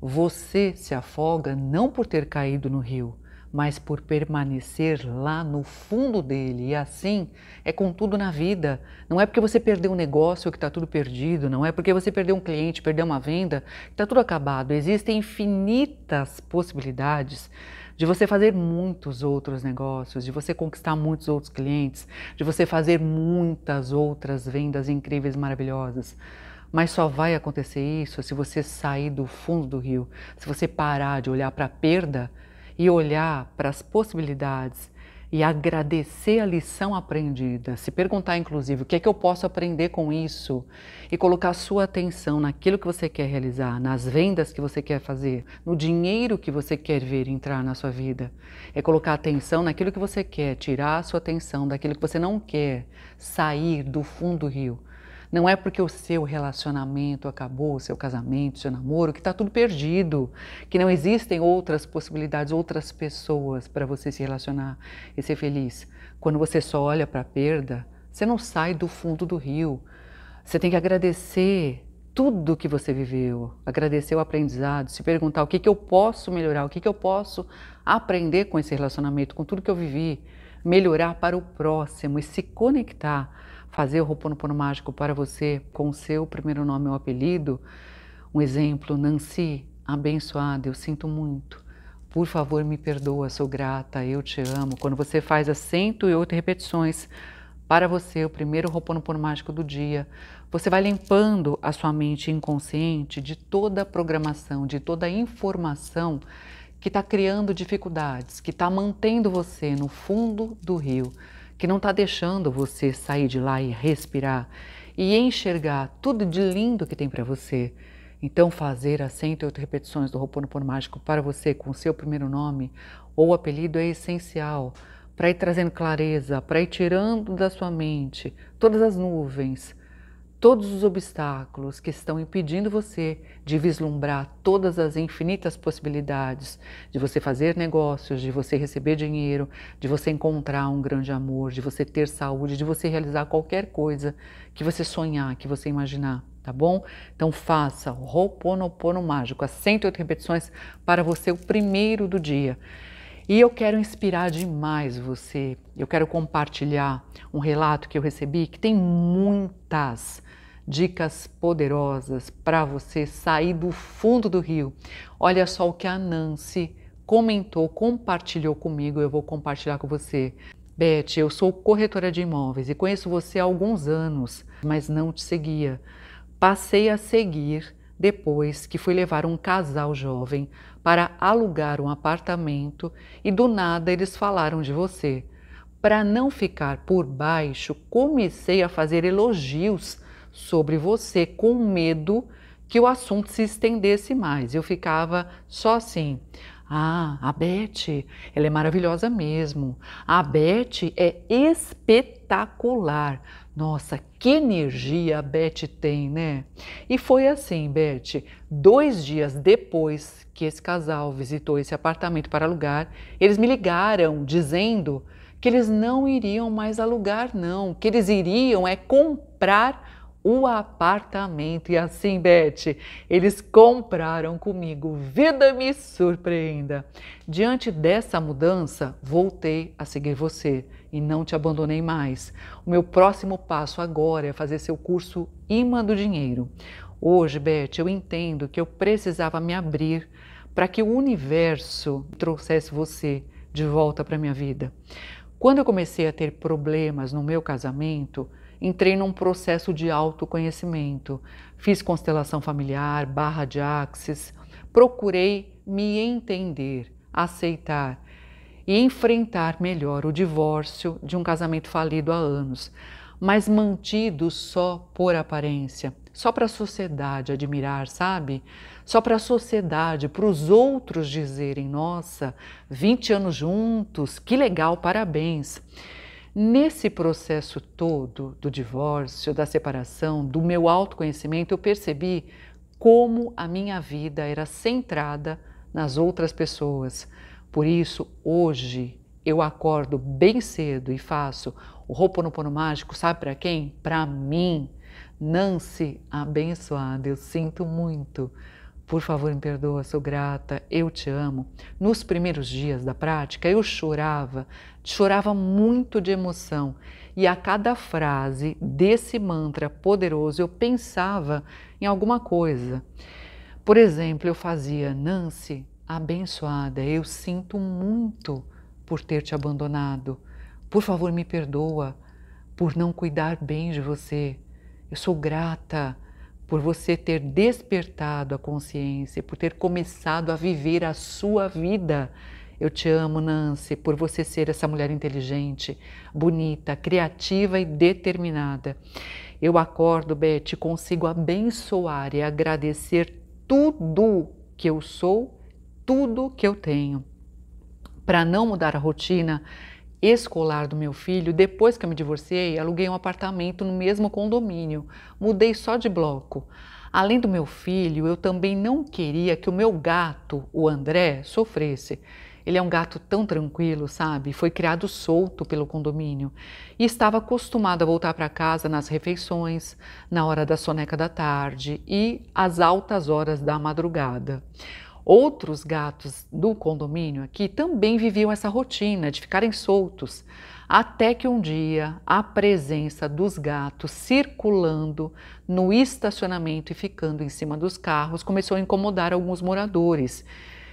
Você se afoga não por ter caído no rio, mas por permanecer lá no fundo dele. E assim é com tudo na vida. Não é porque você perdeu um negócio que está tudo perdido, não é porque você perdeu um cliente, perdeu uma venda, que está tudo acabado. Existem infinitas possibilidades de você fazer muitos outros negócios, de você conquistar muitos outros clientes, de você fazer muitas outras vendas incríveis, maravilhosas. Mas só vai acontecer isso se você sair do fundo do rio, se você parar de olhar para a perda e olhar para as possibilidades e agradecer a lição aprendida, se perguntar inclusive o que é que eu posso aprender com isso e colocar sua atenção naquilo que você quer realizar, nas vendas que você quer fazer, no dinheiro que você quer ver entrar na sua vida. É colocar atenção naquilo que você quer, tirar a sua atenção daquilo que você não quer, sair do fundo do rio. Não é porque o seu relacionamento acabou, o seu casamento, o seu namoro, que está tudo perdido, que não existem outras possibilidades, outras pessoas para você se relacionar e ser feliz. Quando você só olha para a perda, você não sai do fundo do rio. Você tem que agradecer tudo que você viveu, agradecer o aprendizado, se perguntar o que, que eu posso melhorar, o que, que eu posso aprender com esse relacionamento, com tudo que eu vivi melhorar para o próximo e se conectar, fazer o Roponopono Mágico para você com o seu primeiro nome ou apelido. Um exemplo, Nancy, abençoada, eu sinto muito. Por favor, me perdoa, sou grata, eu te amo. Quando você faz as 108 repetições para você, o primeiro Roponopono Mágico do dia, você vai limpando a sua mente inconsciente de toda a programação, de toda a informação que está criando dificuldades, que está mantendo você no fundo do rio, que não está deixando você sair de lá e respirar e enxergar tudo de lindo que tem para você. Então, fazer as 108 repetições do Ho'oponopono Mágico para você com seu primeiro nome ou apelido é essencial para ir trazendo clareza, para ir tirando da sua mente todas as nuvens, todos os obstáculos que estão impedindo você de vislumbrar todas as infinitas possibilidades, de você fazer negócios, de você receber dinheiro, de você encontrar um grande amor, de você ter saúde, de você realizar qualquer coisa que você sonhar, que você imaginar, tá bom? Então faça o Ho'oponopono mágico, as 108 repetições para você o primeiro do dia. E eu quero inspirar demais você. Eu quero compartilhar um relato que eu recebi que tem muitas dicas poderosas para você sair do fundo do rio. Olha só o que a Nancy comentou, compartilhou comigo, eu vou compartilhar com você. Beth, eu sou corretora de imóveis e conheço você há alguns anos, mas não te seguia. Passei a seguir depois que fui levar um casal jovem para alugar um apartamento e do nada eles falaram de você. Para não ficar por baixo, comecei a fazer elogios sobre você com medo que o assunto se estendesse mais. Eu ficava só assim. Ah, a Beth, ela é maravilhosa mesmo. A Beth é espetacular. Nossa, que energia a Beth tem, né? E foi assim, Beth. Dois dias depois que esse casal visitou esse apartamento para alugar, eles me ligaram dizendo que eles não iriam mais alugar, não, que eles iriam é comprar o apartamento. E assim, Beth, eles compraram comigo. Vida me surpreenda. Diante dessa mudança, voltei a seguir você e não te abandonei mais. O meu próximo passo agora é fazer seu curso Imã do Dinheiro. Hoje, Beth, eu entendo que eu precisava me abrir para que o universo trouxesse você de volta para minha vida. Quando eu comecei a ter problemas no meu casamento, entrei num processo de autoconhecimento. Fiz constelação familiar, barra de axis, procurei me entender, aceitar e enfrentar melhor o divórcio de um casamento falido há anos, mas mantido só por aparência só para a sociedade admirar, sabe? Só para a sociedade, para os outros dizerem: nossa, 20 anos juntos, que legal, parabéns. Nesse processo todo do divórcio, da separação, do meu autoconhecimento, eu percebi como a minha vida era centrada nas outras pessoas. Por isso, hoje eu acordo bem cedo e faço o pano Mágico, sabe para quem? Para mim Nancy, abençoada, eu sinto muito. Por favor, me perdoa, sou grata, eu te amo. Nos primeiros dias da prática, eu chorava, chorava muito de emoção. E a cada frase desse mantra poderoso, eu pensava em alguma coisa. Por exemplo, eu fazia, Nancy, abençoada, eu sinto muito por ter te abandonado. Por favor, me perdoa por não cuidar bem de você. Eu sou grata por você ter despertado a consciência, por ter começado a viver a sua vida. Eu te amo, Nancy, por você ser essa mulher inteligente, bonita, criativa e determinada. Eu acordo, Beth, consigo abençoar e agradecer tudo que eu sou, tudo que eu tenho. Para não mudar a rotina, escolar do meu filho, depois que eu me divorciei, aluguei um apartamento no mesmo condomínio. Mudei só de bloco. Além do meu filho, eu também não queria que o meu gato, o André, sofresse. Ele é um gato tão tranquilo, sabe? Foi criado solto pelo condomínio e estava acostumado a voltar para casa nas refeições, na hora da soneca da tarde e às altas horas da madrugada. Outros gatos do condomínio aqui também viviam essa rotina de ficarem soltos, até que um dia a presença dos gatos circulando no estacionamento e ficando em cima dos carros começou a incomodar alguns moradores.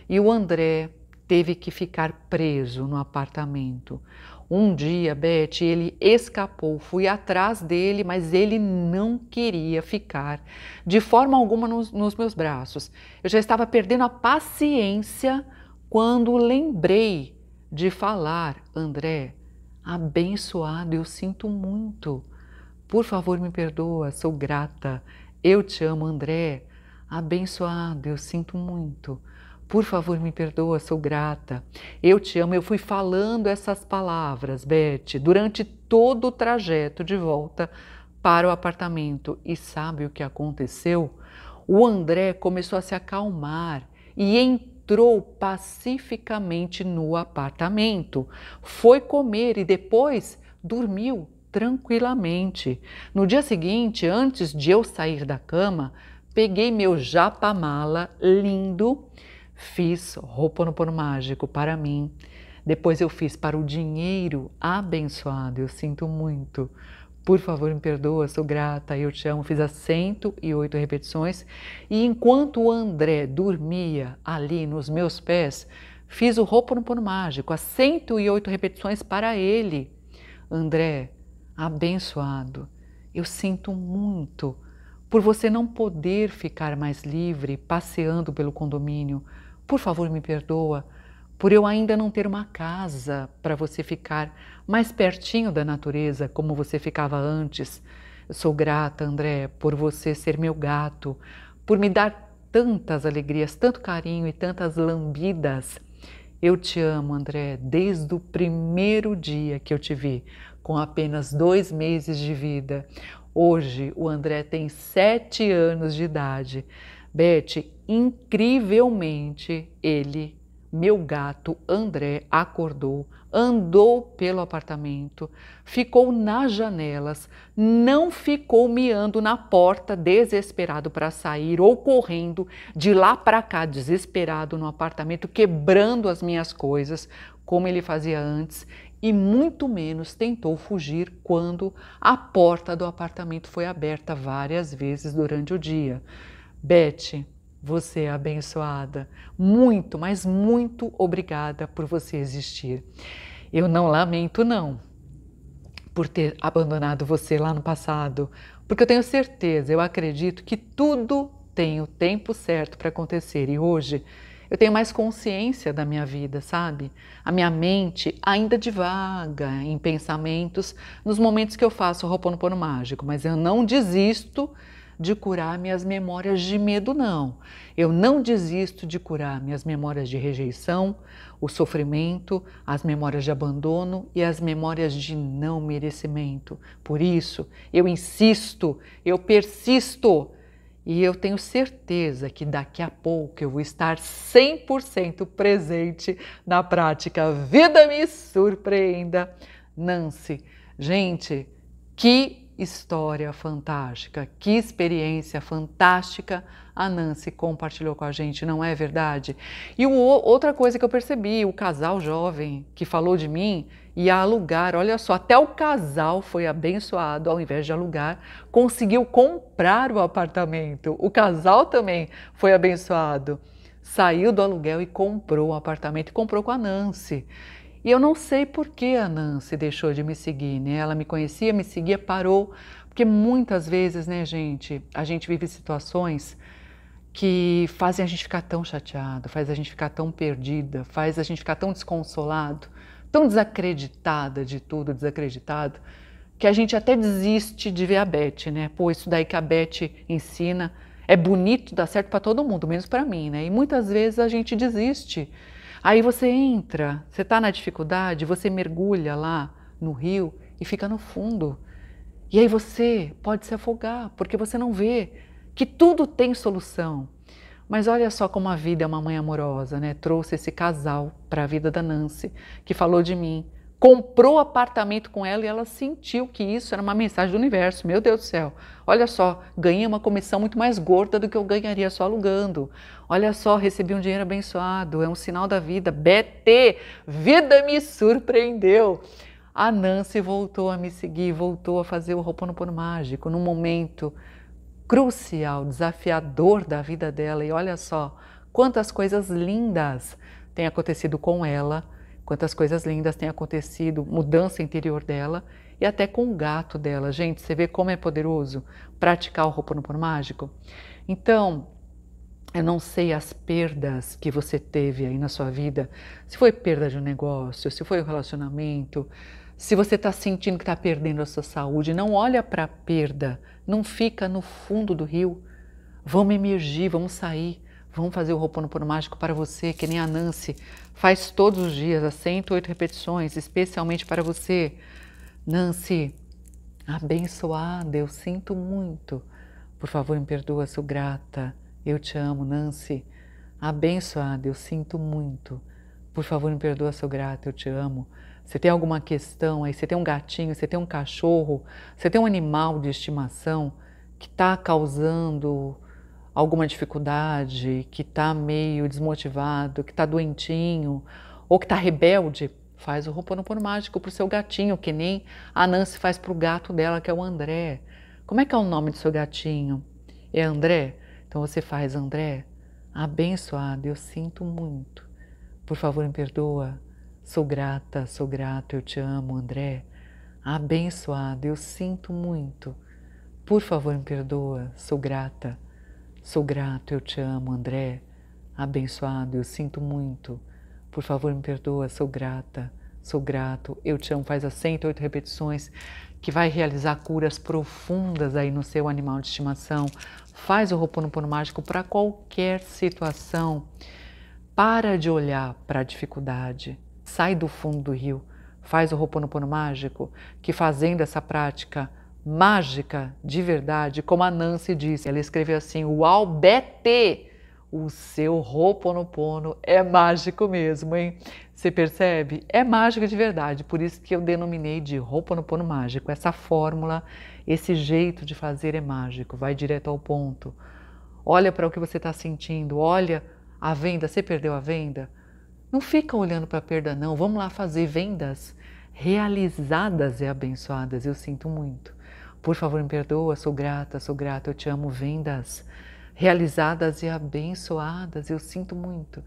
E o André teve que ficar preso no apartamento. Um dia, Beth, ele escapou, fui atrás dele, mas ele não queria ficar de forma alguma nos, nos meus braços. Eu já estava perdendo a paciência quando lembrei de falar, André, abençoado, eu sinto muito. Por favor, me perdoa, sou grata. Eu te amo, André. Abençoado, eu sinto muito. Por favor, me perdoa, sou grata. Eu te amo. Eu fui falando essas palavras, Beth, durante todo o trajeto de volta para o apartamento. E sabe o que aconteceu? O André começou a se acalmar e entrou pacificamente no apartamento. Foi comer e depois dormiu tranquilamente. No dia seguinte, antes de eu sair da cama, peguei meu japamala lindo Fiz Roponopono Mágico para mim. Depois eu fiz para o dinheiro abençoado. Eu sinto muito. Por favor, me perdoa, sou grata, eu te amo. Fiz as 108 repetições. E enquanto o André dormia ali nos meus pés, fiz o Roponopono Mágico, as 108 repetições para ele. André, abençoado, eu sinto muito por você não poder ficar mais livre passeando pelo condomínio por favor, me perdoa por eu ainda não ter uma casa para você ficar mais pertinho da natureza como você ficava antes. Eu sou grata, André, por você ser meu gato, por me dar tantas alegrias, tanto carinho e tantas lambidas. Eu te amo, André, desde o primeiro dia que eu te vi, com apenas dois meses de vida. Hoje, o André tem sete anos de idade. Bete, incrivelmente, ele, meu gato André, acordou, andou pelo apartamento, ficou nas janelas, não ficou miando na porta desesperado para sair ou correndo de lá para cá desesperado no apartamento, quebrando as minhas coisas, como ele fazia antes, e muito menos tentou fugir quando a porta do apartamento foi aberta várias vezes durante o dia. Beth, você é abençoada. Muito, mas muito obrigada por você existir. Eu não lamento, não, por ter abandonado você lá no passado, porque eu tenho certeza, eu acredito que tudo tem o tempo certo para acontecer e hoje eu tenho mais consciência da minha vida, sabe? A minha mente ainda divaga em pensamentos nos momentos que eu faço o Ho'oponopono mágico, mas eu não desisto de curar minhas memórias de medo, não. Eu não desisto de curar minhas memórias de rejeição, o sofrimento, as memórias de abandono e as memórias de não merecimento. Por isso, eu insisto, eu persisto. E eu tenho certeza que daqui a pouco eu vou estar 100% presente na prática. Vida me surpreenda, Nancy. Gente, que história fantástica, que experiência fantástica a Nancy compartilhou com a gente, não é verdade? E o, outra coisa que eu percebi, o casal jovem que falou de mim e alugar, olha só, até o casal foi abençoado, ao invés de alugar, conseguiu comprar o apartamento. O casal também foi abençoado. Saiu do aluguel e comprou o apartamento, comprou com a Nancy. E eu não sei por que a Nancy deixou de me seguir, né? Ela me conhecia, me seguia, parou, porque muitas vezes, né, gente, a gente vive situações que fazem a gente ficar tão chateado, faz a gente ficar tão perdida, faz a gente ficar tão desconsolado, tão desacreditada de tudo, desacreditado, que a gente até desiste de ver a Beth, né? Pô, isso daí que a Beth ensina é bonito, dá certo para todo mundo, menos para mim, né? E muitas vezes a gente desiste Aí você entra, você está na dificuldade, você mergulha lá no rio e fica no fundo. E aí você pode se afogar, porque você não vê que tudo tem solução. Mas olha só como a vida é uma mãe amorosa, né? Trouxe esse casal para a vida da Nancy, que falou de mim, comprou apartamento com ela e ela sentiu que isso era uma mensagem do universo. Meu Deus do céu, olha só, ganhei uma comissão muito mais gorda do que eu ganharia só alugando. Olha só, recebi um dinheiro abençoado, é um sinal da vida. BT, vida me surpreendeu. A Nancy voltou a me seguir, voltou a fazer o Roponopono Mágico num momento crucial, desafiador da vida dela. E olha só, quantas coisas lindas têm acontecido com ela Quantas coisas lindas têm acontecido, mudança interior dela e até com o gato dela. Gente, você vê como é poderoso praticar o Ho'oponopono mágico? Então, eu não sei as perdas que você teve aí na sua vida, se foi perda de um negócio, se foi um relacionamento, se você está sentindo que está perdendo a sua saúde, não olha para a perda, não fica no fundo do rio. Vamos emergir, vamos sair. Vamos fazer o Roponopono Mágico para você, que nem a Nancy. Faz todos os dias, as 108 repetições, especialmente para você. Nancy, abençoada, eu sinto muito. Por favor, me perdoa, sou grata. Eu te amo, Nancy. Abençoada, eu sinto muito. Por favor, me perdoa, sou grata, eu te amo. Você tem alguma questão aí? Você tem um gatinho, você tem um cachorro, você tem um animal de estimação que está causando alguma dificuldade, que está meio desmotivado, que está doentinho ou que está rebelde, faz o Roponopono mágico para o seu gatinho, que nem a Nancy faz para o gato dela, que é o André. Como é que é o nome do seu gatinho? É André? Então você faz André, abençoado, eu sinto muito. Por favor, me perdoa. Sou grata, sou grato, eu te amo, André. Abençoado, eu sinto muito. Por favor, me perdoa. Sou grata, Sou grato, eu te amo, André. Abençoado, eu sinto muito. Por favor, me perdoa, sou grata, sou grato, eu te amo. Faz as 108 repetições que vai realizar curas profundas aí no seu animal de estimação. Faz o Roponopono Mágico para qualquer situação. Para de olhar para a dificuldade. Sai do fundo do rio. Faz o Roponopono Mágico, que fazendo essa prática, mágica de verdade, como a Nancy disse. Ela escreveu assim: Uau, Betê! O seu Roponopono é mágico mesmo, hein? Você percebe? É mágico de verdade, por isso que eu denominei de Roponopono mágico. Essa fórmula, esse jeito de fazer é mágico, vai direto ao ponto. Olha para o que você está sentindo, olha a venda, você perdeu a venda? Não fica olhando para a perda, não. Vamos lá fazer vendas realizadas e abençoadas. Eu sinto muito. Por favor, me perdoa, sou grata, sou grata, eu te amo. Vendas realizadas e abençoadas, eu sinto muito.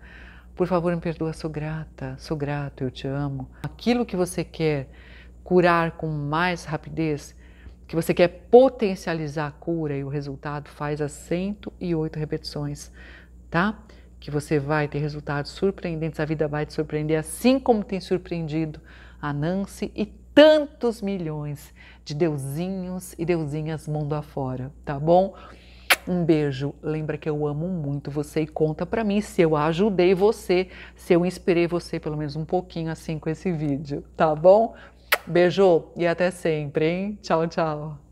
Por favor, me perdoa, sou grata, sou grato, eu te amo. Aquilo que você quer curar com mais rapidez, que você quer potencializar a cura e o resultado faz as 108 repetições, tá? Que você vai ter resultados surpreendentes, a vida vai te surpreender, assim como tem surpreendido a Nancy e tantos milhões de deusinhos e deusinhas mundo afora, tá bom? Um beijo. Lembra que eu amo muito você e conta para mim se eu ajudei você, se eu inspirei você pelo menos um pouquinho assim com esse vídeo, tá bom? Beijo e até sempre, hein? Tchau, tchau.